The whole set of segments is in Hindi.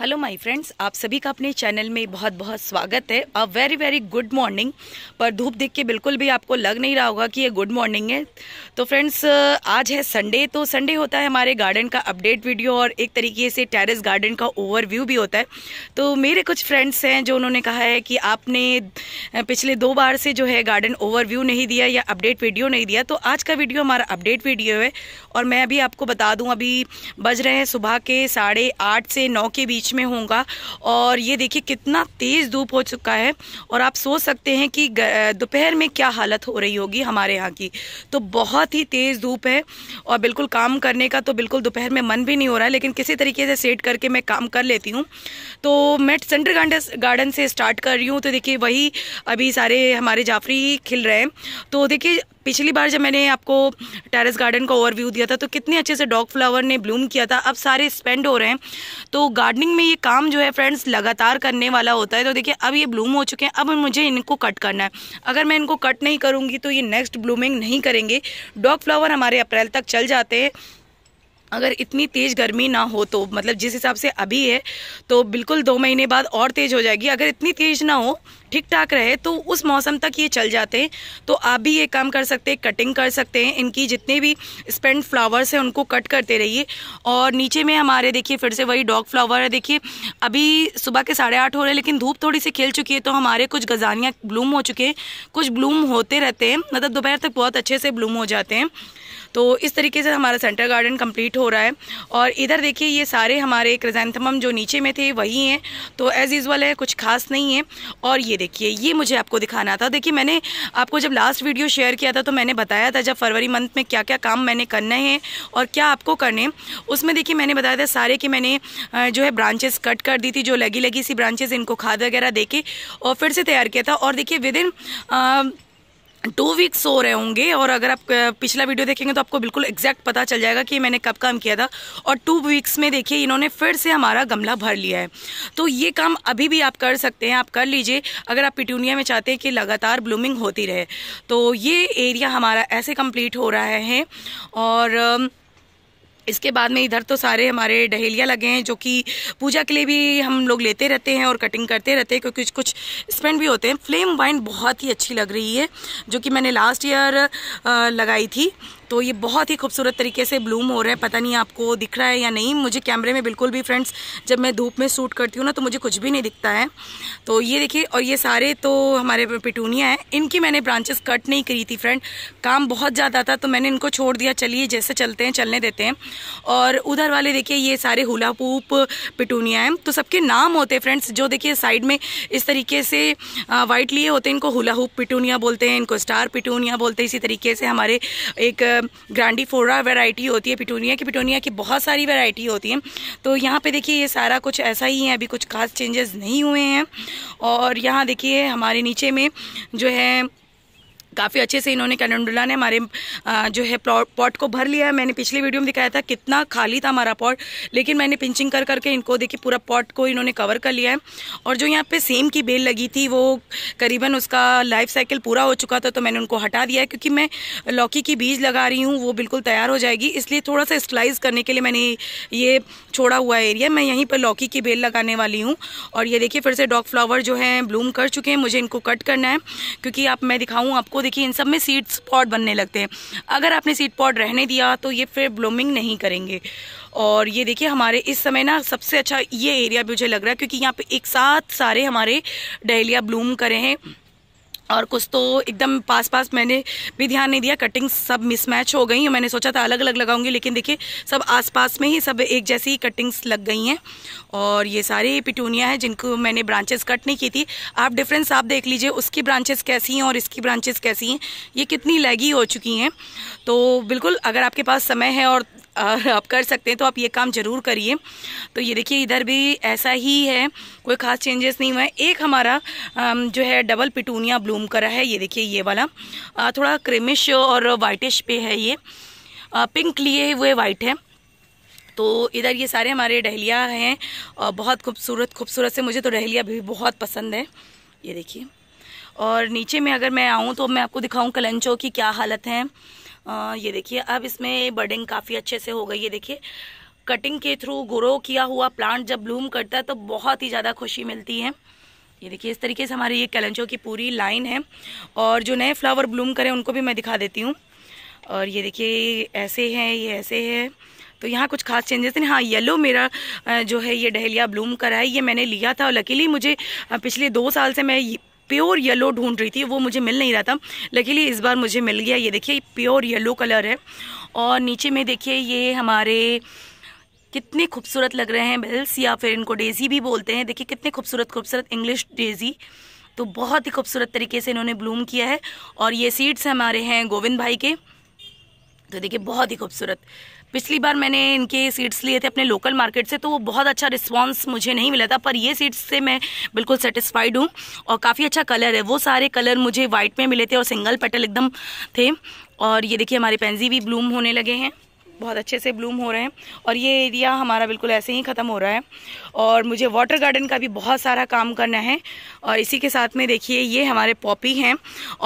हेलो माय फ्रेंड्स आप सभी का अपने चैनल में बहुत बहुत स्वागत है a very very good morning पर धूप देख के बिल्कुल भी आपको लग नहीं रहा होगा कि ये गुड मॉर्निंग है तो फ्रेंड्स आज है संडे तो संडे होता है हमारे गार्डन का अपडेट वीडियो और एक तरीके से टेरेस गार्डन का ओवरव्यू भी होता है तो मेरे कुछ फ्रेंड्स हैं जो उन्होंने कहा है कि आपने पिछले दो बार से जो है गार्डन ओवरव्यू नहीं दिया या अपडेट वीडियो नहीं दिया तो आज का वीडियो हमारा अपडेट वीडियो है और मैं अभी आपको बता दूँ अभी बज रहे हैं सुबह के साढ़े से नौ के बीच बीच में होगा और ये देखिए कितना तेज़ धूप हो चुका है और आप सोच सकते हैं कि दोपहर में क्या हालत हो रही होगी हमारे यहाँ की तो बहुत ही तेज़ धूप है और बिल्कुल काम करने का तो बिल्कुल दोपहर में मन भी नहीं हो रहा है लेकिन किसी तरीके से सेट करके मैं काम कर लेती हूँ तो मैं सेंटर गार्डन गार्डन से स्टार्ट कर रही हूँ तो देखिए वही अभी सारे हमारे जाफरी खिल रहे हैं तो देखिए पिछली बार जब मैंने आपको टेरेस गार्डन का ओवरव्यू दिया था तो कितने अच्छे से डॉग फ्लावर ने ब्लूम किया था अब सारे स्पेंड हो रहे हैं तो गार्डनिंग में ये काम जो है फ्रेंड्स लगातार करने वाला होता है तो देखिए अब ये ब्लूम हो चुके हैं अब मुझे इनको कट करना है अगर मैं इनको कट नहीं करूँगी तो ये नेक्स्ट ब्लूमिंग नहीं करेंगे डॉग फ्लावर हमारे अप्रैल तक चल जाते हैं अगर इतनी तेज़ गर्मी ना हो तो मतलब जिस हिसाब से अभी है तो बिल्कुल दो महीने बाद और तेज़ हो जाएगी अगर इतनी तेज़ ना हो ठीक ठाक रहे तो उस मौसम तक ये चल जाते हैं तो आप भी ये काम कर सकते हैं कटिंग कर सकते हैं इनकी जितने भी स्पेंड फ्लावर्स हैं उनको कट करते रहिए और नीचे में हमारे देखिए फिर से वही डॉग फ्लावर है देखिए अभी सुबह के साढ़े आठ हो रहे हैं लेकिन धूप थोड़ी सी खिल चुकी है तो हमारे कुछ गजानियाँ ब्लूम हो चुके हैं कुछ ब्लूम होते रहते हैं मतलब दोपहर तक बहुत अच्छे से ब्लूम हो जाते हैं तो इस तरीके से हमारा सेंटर गार्डन कंप्लीट हो रहा है और इधर देखिए ये सारे हमारे क्रेजेंथमम जो नीचे में थे वही हैं तो एज़ यूज़ल है कुछ खास नहीं है और ये देखिए ये मुझे आपको दिखाना था देखिए मैंने आपको जब लास्ट वीडियो शेयर किया था तो मैंने बताया था जब फरवरी मंथ में क्या क्या काम मैंने करने हैं और क्या आपको करने उसमें देखिए मैंने बताया था सारे कि मैंने जो है ब्रांचेस कट कर दी थी जो लगी लगी सी ब्रांचेस इनको खाद वगैरह दे और फिर से तैयार किया था और देखिए विद इन टू वीक्स हो रहे होंगे और अगर आप पिछला वीडियो देखेंगे तो आपको बिल्कुल एग्जैक्ट पता चल जाएगा कि मैंने कब काम किया था और टू वीक्स में देखिए इन्होंने फिर से हमारा गमला भर लिया है तो ये काम अभी भी आप कर सकते हैं आप कर लीजिए अगर आप पिटूनिया में चाहते हैं कि लगातार ब्लूमिंग होती रहे तो ये एरिया हमारा ऐसे कम्प्लीट हो रहा है और इसके बाद में इधर तो सारे हमारे डहेलिया लगे हैं जो कि पूजा के लिए भी हम लोग लेते रहते हैं और कटिंग करते रहते हैं क्योंकि कुछ कुछ स्पेंड भी होते हैं फ्लेम वाइन बहुत ही अच्छी लग रही है जो कि मैंने लास्ट ईयर लगाई थी तो ये बहुत ही खूबसूरत तरीके से ब्लूम हो रहा है पता नहीं आपको दिख रहा है या नहीं मुझे कैमरे में बिल्कुल भी फ्रेंड्स जब मैं धूप में सूट करती हूँ ना तो मुझे कुछ भी नहीं दिखता है तो ये देखिए और ये सारे तो हमारे पिटूनिया हैं इनकी मैंने ब्रांचेस कट नहीं करी थी फ्रेंड काम बहुत ज़्यादा था तो मैंने इनको छोड़ दिया चलिए जैसे चलते हैं चलने देते हैं और उधर वाले देखिए ये सारे हुला पूप पिटूनिया हैं तो सबके नाम होते हैं फ्रेंड्स जो देखिए साइड में इस तरीके से वाइट लिए होते हैं इनको हुला हुप पिटूनिया बोलते हैं इनको स्टार पिटूनिया बोलते हैं इसी तरीके से हमारे एक ग्रांडीफोरा वैरायटी होती है पिटोनिया की पिटोनिया की बहुत सारी वैरायटी होती है तो यहाँ पे देखिए ये सारा कुछ ऐसा ही है अभी कुछ खास चेंजेस नहीं हुए हैं और यहाँ देखिए हमारे नीचे में जो है काफ़ी अच्छे से इन्होंने कैलेंडुला ने हमारे जो है पॉट को भर लिया है मैंने पिछली वीडियो में दिखाया था कितना खाली था हमारा पॉट लेकिन मैंने पिंचिंग कर करके इनको देखिए पूरा पॉट को इन्होंने कवर कर लिया है और जो यहाँ पे सेम की बेल लगी थी वो करीबन उसका लाइफ साइकिल पूरा हो चुका था तो मैंने उनको हटा दिया है क्योंकि मैं लौकी की बीज लगा रही हूँ वो बिल्कुल तैयार हो जाएगी इसलिए थोड़ा सा स्टलाइज करने के लिए मैंने ये छोड़ा हुआ एरिया मैं यहीं पर लौकी की बेल लगाने वाली हूँ और ये देखिए फिर से डॉग फ्लावर जो है ब्लूम कर चुके हैं मुझे इनको कट करना है क्योंकि आप मैं दिखाऊँ आपको देखिए इन सब में सीड स्पॉट बनने लगते हैं अगर आपने सीड पॉट रहने दिया तो ये फिर ब्लूमिंग नहीं करेंगे और ये देखिए हमारे इस समय ना सबसे अच्छा ये एरिया भी मुझे लग रहा है क्योंकि यहाँ पे एक साथ सारे हमारे डहलिया ब्लूम करे हैं और कुछ तो एकदम पास पास मैंने भी ध्यान नहीं दिया कटिंग सब मिसमैच हो गई मैंने सोचा था अलग अलग लगाऊंगी लेकिन देखिए सब आसपास में ही सब एक जैसी कटिंग्स लग गई हैं और ये सारी पिटूनिया हैं जिनको मैंने ब्रांचेस कट नहीं की थी आप डिफरेंस आप देख लीजिए उसकी ब्रांचेस कैसी हैं और इसकी ब्रांचेस कैसी हैं ये कितनी लैगी हो चुकी हैं तो बिल्कुल अगर आपके पास समय है और आप कर सकते हैं तो आप ये काम ज़रूर करिए तो ये देखिए इधर भी ऐसा ही है कोई ख़ास चेंजेस नहीं हुआ है एक हमारा जो है डबल पिटूनिया ब्लूम करा है ये देखिए ये वाला थोड़ा क्रेमिश और वाइटिश पे है ये पिंक लिए हुए वाइट है तो इधर ये सारे हमारे डहलिया हैं और बहुत खूबसूरत खूबसूरत से मुझे तो डहलिया भी बहुत पसंद है ये देखिए और नीचे में अगर मैं आऊँ तो मैं आपको दिखाऊँ कलंचों की क्या हालत है ये देखिए अब इसमें बर्डिंग काफ़ी अच्छे से हो गई है देखिए कटिंग के थ्रू ग्रो किया हुआ प्लांट जब ब्लूम करता है तो बहुत ही ज़्यादा खुशी मिलती है ये देखिए इस तरीके से हमारी ये कैलेंचो की पूरी लाइन है और जो नए फ्लावर ब्लूम करें उनको भी मैं दिखा देती हूँ और ये देखिए ऐसे हैं ये ऐसे है तो यहाँ कुछ खास चेंजेस नहीं हाँ येलो मेरा जो है ये डहलिया ब्लूम करा है ये मैंने लिया था और लकीली मुझे पिछले दो साल से मैं प्योर येलो ढूंढ रही थी वो मुझे मिल नहीं रहा था लकीली इस बार मुझे मिल गया ये देखिए प्योर येलो कलर है और नीचे में देखिए ये हमारे कितने खूबसूरत लग रहे हैं बेल्स या फिर इनको डेज़ी भी बोलते हैं देखिए कितने खूबसूरत खूबसूरत इंग्लिश डेज़ी तो बहुत ही खूबसूरत तरीके से इन्होंने ब्लूम किया है और ये सीड्स हमारे हैं गोविंद भाई के तो देखिए बहुत ही खूबसूरत पिछली बार मैंने इनके सीड्स लिए थे अपने लोकल मार्केट से तो वो बहुत अच्छा रिस्पॉन्स मुझे नहीं मिला था पर ये सीड्स से मैं बिल्कुल सेटिस्फाइड हूँ और काफ़ी अच्छा कलर है वो सारे कलर मुझे वाइट में मिले थे और सिंगल पेटल एकदम थे और ये देखिए हमारे पेंजी भी ब्लूम होने लगे हैं बहुत अच्छे से ब्लूम हो रहे हैं और ये एरिया हमारा बिल्कुल ऐसे ही ख़त्म हो रहा है और मुझे वाटर गार्डन का भी बहुत सारा काम करना है और इसी के साथ में देखिए ये हमारे पॉपी हैं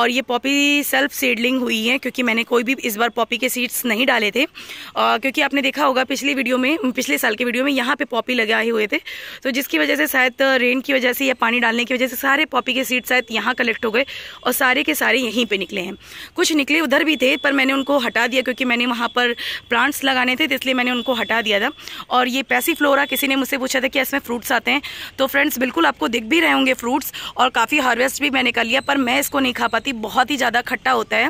और ये पॉपी सेल्फ सीडलिंग हुई है क्योंकि मैंने कोई भी इस बार पॉपी के सीड्स नहीं डाले थे आ, क्योंकि आपने देखा होगा पिछली वीडियो में पिछले साल के वीडियो में यहाँ पर पॉपी लगाए हुए थे तो जिसकी वजह से शायद रेन की वजह से या पानी डालने की वजह से सारे पॉपी के सीड्स शायद यहाँ कलेक्ट हो गए और सारे के सारे यहीं पर निकले हैं कुछ निकले उधर भी थे पर मैंने उनको हटा दिया क्योंकि मैंने वहाँ पर प्लांट्स लगाने थे तो इसलिए मैंने उनको हटा दिया था और ये पैसी फ्लोरा किसी ने मुझसे पूछा था कि इसमें फ्रूट्स आते हैं तो फ्रेंड्स बिल्कुल आपको दिख भी रहे होंगे फ्रूट्स और काफ़ी हार्वेस्ट भी मैंने कर लिया पर मैं इसको नहीं खा पाती बहुत ही ज़्यादा खट्टा होता है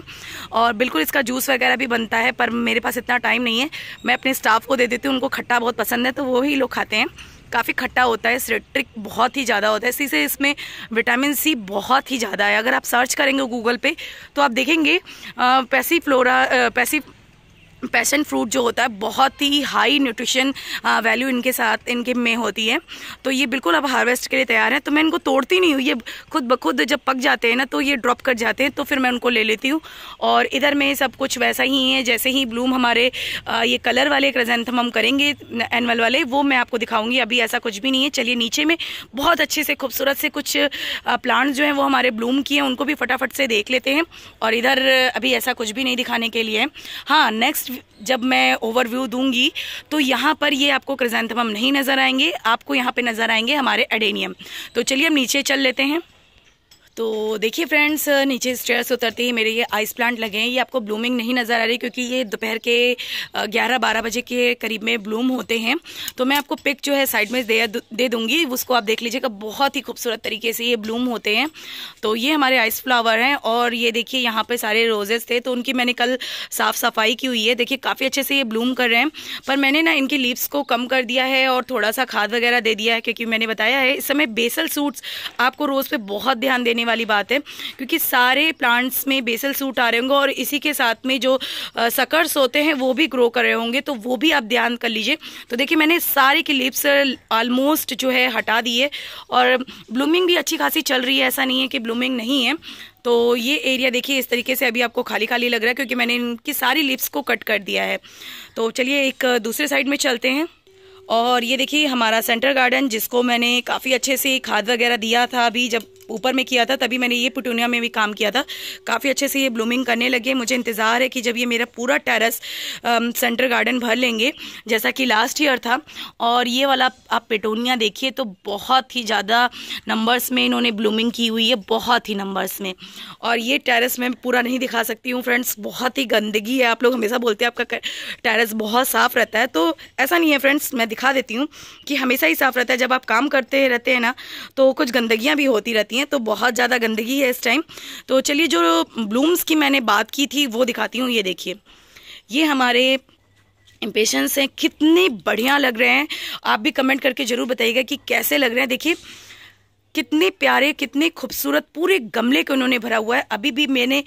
और बिल्कुल इसका जूस वगैरह भी बनता है पर मेरे पास इतना टाइम नहीं है मैं अपने स्टाफ को दे देती हूँ उनको खट्टा बहुत पसंद है तो वो ही लोग खाते हैं काफ़ी खट्टा होता है सिट्रिक बहुत ही ज़्यादा होता है इसी से इसमें विटामिन सी बहुत ही ज़्यादा है अगर आप सर्च करेंगे गूगल पे तो आप देखेंगे पैसी फ्लोरा पैसी पैशन फ्रूट जो होता है बहुत ही हाई न्यूट्रिशन वैल्यू इनके साथ इनके में होती है तो ये बिल्कुल अब हार्वेस्ट के लिए तैयार है तो मैं इनको तोड़ती नहीं हूँ ये खुद ब खुद जब पक जाते हैं ना तो ये ड्रॉप कर जाते हैं तो फिर मैं उनको ले लेती हूँ और इधर में सब कुछ वैसा ही है जैसे ही ब्लूम हमारे आ, uh, ये कलर वाले क्रेजेंथम हम करेंगे एनअल वाले वो मैं आपको दिखाऊंगी अभी ऐसा कुछ भी नहीं है चलिए नीचे में बहुत अच्छे से खूबसूरत से कुछ प्लांट्स uh, जो हैं वो हमारे ब्लूम किए हैं उनको भी फटाफट से देख लेते हैं और इधर अभी ऐसा कुछ भी नहीं दिखाने के लिए हाँ नेक्स्ट नेक्स्ट जब मैं ओवरव्यू दूंगी तो यहाँ पर ये आपको क्रिजेंथम नहीं नज़र आएंगे आपको यहाँ पे नज़र आएंगे हमारे एडेनियम तो चलिए हम नीचे चल लेते हैं तो देखिए फ्रेंड्स नीचे स्टेयर्स उतरते ही मेरे ये आइस प्लांट लगे हैं ये आपको ब्लूमिंग नहीं नज़र आ रही क्योंकि ये दोपहर के 11-12 बजे के करीब में ब्लूम होते हैं तो मैं आपको पिक जो है साइड में दे दे दूँगी उसको आप देख लीजिएगा बहुत ही खूबसूरत तरीके से ये ब्लूम होते हैं तो ये हमारे आइस फ्लावर हैं और ये देखिए यहाँ पर सारे रोजेज़ थे तो उनकी मैंने कल साफ़ सफाई की हुई है देखिए काफ़ी अच्छे से ये ब्लूम कर रहे हैं पर मैंने ना इनकी लीव्स को कम कर दिया है और थोड़ा सा खाद वगैरह दे दिया है क्योंकि मैंने बताया है इस समय बेसल सूट्स आपको रोज़ पर बहुत ध्यान देने वाली बात है क्योंकि सारे प्लांट्स में बेसल सूट आ रहे होंगे और इसी के साथ में जो सकर्स होते हैं वो भी ग्रो कर रहे होंगे तो वो भी आप ध्यान कर लीजिए तो देखिए मैंने सारे की लिप्स ऑलमोस्ट जो है हटा दिए और ब्लूमिंग भी अच्छी खासी चल रही है ऐसा नहीं है कि ब्लूमिंग नहीं है तो ये एरिया देखिए इस तरीके से अभी आपको खाली खाली लग रहा है क्योंकि मैंने इनकी सारी लिप्स को कट कर दिया है तो चलिए एक दूसरे साइड में चलते हैं और ये देखिए हमारा सेंटर गार्डन जिसको मैंने काफ़ी अच्छे से खाद वगैरह दिया था अभी जब ऊपर में किया था तभी मैंने ये पुटूनिया में भी काम किया था काफ़ी अच्छे से ये ब्लूमिंग करने लगे मुझे इंतज़ार है कि जब ये मेरा पूरा टेरस सेंटर गार्डन भर लेंगे जैसा कि लास्ट ईयर था और ये वाला आप पेटोनिया देखिए तो बहुत ही ज़्यादा नंबर्स में इन्होंने ब्लूमिंग की हुई है बहुत ही नंबर्स में और ये टेरेस मैं पूरा नहीं दिखा सकती हूँ फ्रेंड्स बहुत ही गंदगी है आप लोग हमेशा बोलते हैं आपका टेरेस बहुत साफ़ रहता है तो ऐसा नहीं है फ्रेंड्स मैं दिखा देती हूँ कि हमेशा ही साफ़ रहता है जब आप काम करते रहते हैं ना तो कुछ गंदगियाँ भी होती रहती हैं हैं तो बहुत ज़्यादा गंदगी है इस टाइम तो चलिए जो ब्लूम्स की मैंने बात की थी वो दिखाती हूँ ये देखिए ये हमारे इम्पेशंस हैं कितने बढ़िया लग रहे हैं आप भी कमेंट करके ज़रूर बताइएगा कि कैसे लग रहे हैं देखिए कितने प्यारे कितने खूबसूरत पूरे गमले को उन्होंने भरा हुआ है अभी भी मैंने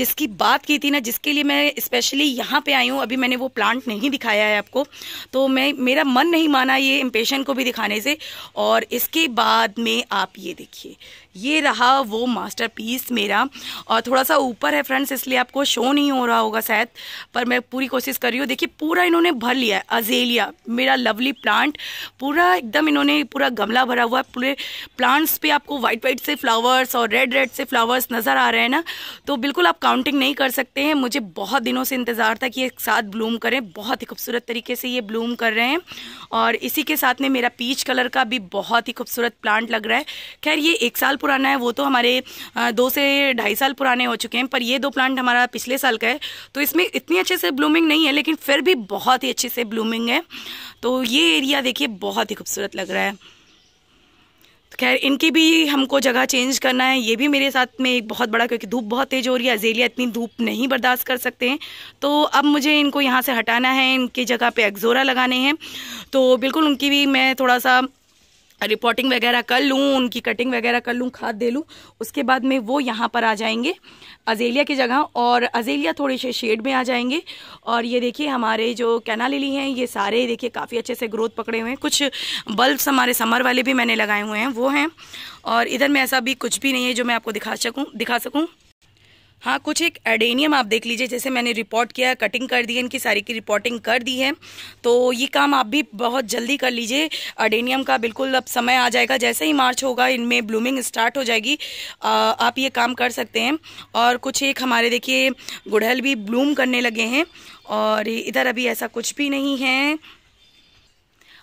जिसकी बात की थी ना जिसके लिए मैं स्पेशली यहाँ पे आई हूँ अभी मैंने वो प्लांट नहीं दिखाया है आपको तो मैं मेरा मन नहीं माना ये इम्पेशन को भी दिखाने से और इसके बाद में आप ये देखिए ये रहा वो मास्टरपीस मेरा और थोड़ा सा ऊपर है फ्रेंड्स इसलिए आपको शो नहीं हो रहा होगा शायद पर मैं पूरी कोशिश कर रही हूँ देखिए पूरा इन्होंने भर लिया है अजेलिया मेरा लवली प्लांट पूरा एकदम इन्होंने पूरा गमला भरा हुआ है पूरे प्लांट्स पे आपको वाइट वाइट से फ्लावर्स और रेड रेड से फ्लावर्स नज़र आ रहे हैं ना तो बिल्कुल आप काउंटिंग नहीं कर सकते हैं मुझे बहुत दिनों से इंतज़ार था कि एक साथ ब्लूम करें बहुत ही खूबसूरत तरीके से ये ब्लूम कर रहे हैं और इसी के साथ में मेरा पीच कलर का भी बहुत ही खूबसूरत प्लांट लग रहा है खैर ये एक साल पुराना है वो तो हमारे दो से ढाई साल पुराने हो चुके हैं पर ये दो प्लांट हमारा पिछले साल का है तो इसमें इतनी अच्छे से ब्लूमिंग नहीं है लेकिन फिर भी बहुत ही अच्छे से ब्लूमिंग है तो ये एरिया देखिए बहुत ही खूबसूरत लग रहा है तो खैर इनकी भी हमको जगह चेंज करना है ये भी मेरे साथ में एक बहुत बड़ा क्योंकि धूप बहुत तेज़ हो रही है अजेलिया इतनी धूप नहीं बर्दाश्त कर सकते हैं तो अब मुझे इनको यहाँ से हटाना है इनकी जगह पे एक्जोरा लगाने हैं तो बिल्कुल उनकी भी मैं थोड़ा सा रिपोर्टिंग वगैरह कर लूँ उनकी कटिंग वगैरह कर लूँ खाद दे लूँ उसके बाद में वो यहाँ पर आ जाएंगे अजेलिया की जगह और अजेलिया थोड़े से शेड में आ जाएंगे और ये देखिए हमारे जो कैना लिली हैं ये सारे देखिए काफ़ी अच्छे से ग्रोथ पकड़े हुए हैं कुछ बल्ब्स हमारे समर वाले भी मैंने लगाए हुए हैं वो हैं और इधर में ऐसा भी कुछ भी नहीं है जो मैं आपको दिखा सकूँ दिखा सकूँ हाँ कुछ एक एडेनियम आप देख लीजिए जैसे मैंने रिपोर्ट किया कटिंग कर दी है इनकी सारी की रिपोर्टिंग कर दी है तो ये काम आप भी बहुत जल्दी कर लीजिए एडेनियम का बिल्कुल अब समय आ जाएगा जैसे ही मार्च होगा इनमें ब्लूमिंग स्टार्ट हो जाएगी आ, आप ये काम कर सकते हैं और कुछ एक हमारे देखिए गुड़हल भी ब्लूम करने लगे हैं और इधर अभी ऐसा कुछ भी नहीं है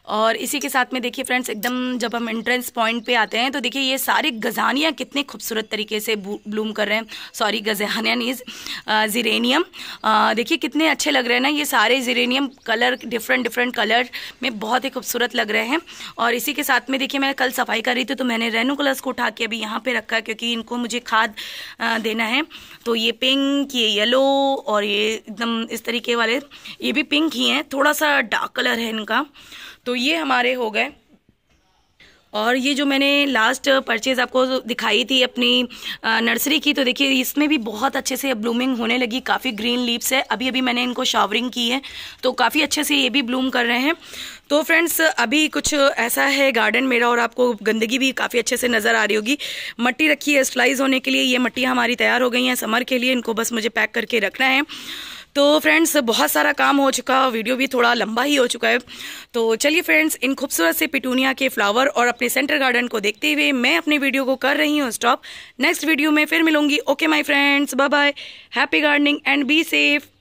और इसी के साथ में देखिए फ्रेंड्स एकदम जब हम एंट्रेंस पॉइंट पे आते हैं तो देखिए ये सारे गजानियाँ कितने खूबसूरत तरीके से ब्लूम कर रहे हैं सॉरी गजानिया नीज जीरेनियम देखिए कितने अच्छे लग रहे हैं ना ये सारे geranium colour different different colour में बहुत ही खूबसूरत लग रहे हैं और इसी के साथ में देखिए मैं कल सफाई कर रही थी तो मैंने रेनू कलर्स को उठा के अभी यहाँ पर रखा क्योंकि इनको मुझे खाद देना है तो ये पिंक ये येलो और ये एकदम इस तरीके वाले ये भी पिंक ही हैं थोड़ा सा डार्क कलर है इनका तो ये हमारे हो गए और ये जो मैंने लास्ट परचेज़ आपको दिखाई थी अपनी नर्सरी की तो देखिए इसमें भी बहुत अच्छे से ब्लूमिंग होने लगी काफ़ी ग्रीन लीव्स है अभी अभी मैंने इनको शावरिंग की है तो काफ़ी अच्छे से ये भी ब्लूम कर रहे हैं तो फ्रेंड्स अभी कुछ ऐसा है गार्डन मेरा और आपको गंदगी भी काफ़ी अच्छे से नज़र आ रही होगी मट्टी रखी है स्टलाइज होने के लिए ये मट्टियाँ हमारी तैयार हो गई हैं समर के लिए इनको बस मुझे पैक करके रखना है तो फ्रेंड्स बहुत सारा काम हो चुका वीडियो भी थोड़ा लंबा ही हो चुका है तो चलिए फ्रेंड्स इन खूबसूरत से पिटूनिया के फ्लावर और अपने सेंटर गार्डन को देखते हुए मैं अपने वीडियो को कर रही हूँ स्टॉप नेक्स्ट वीडियो में फिर मिलूंगी okay my friends bye bye happy gardening and be safe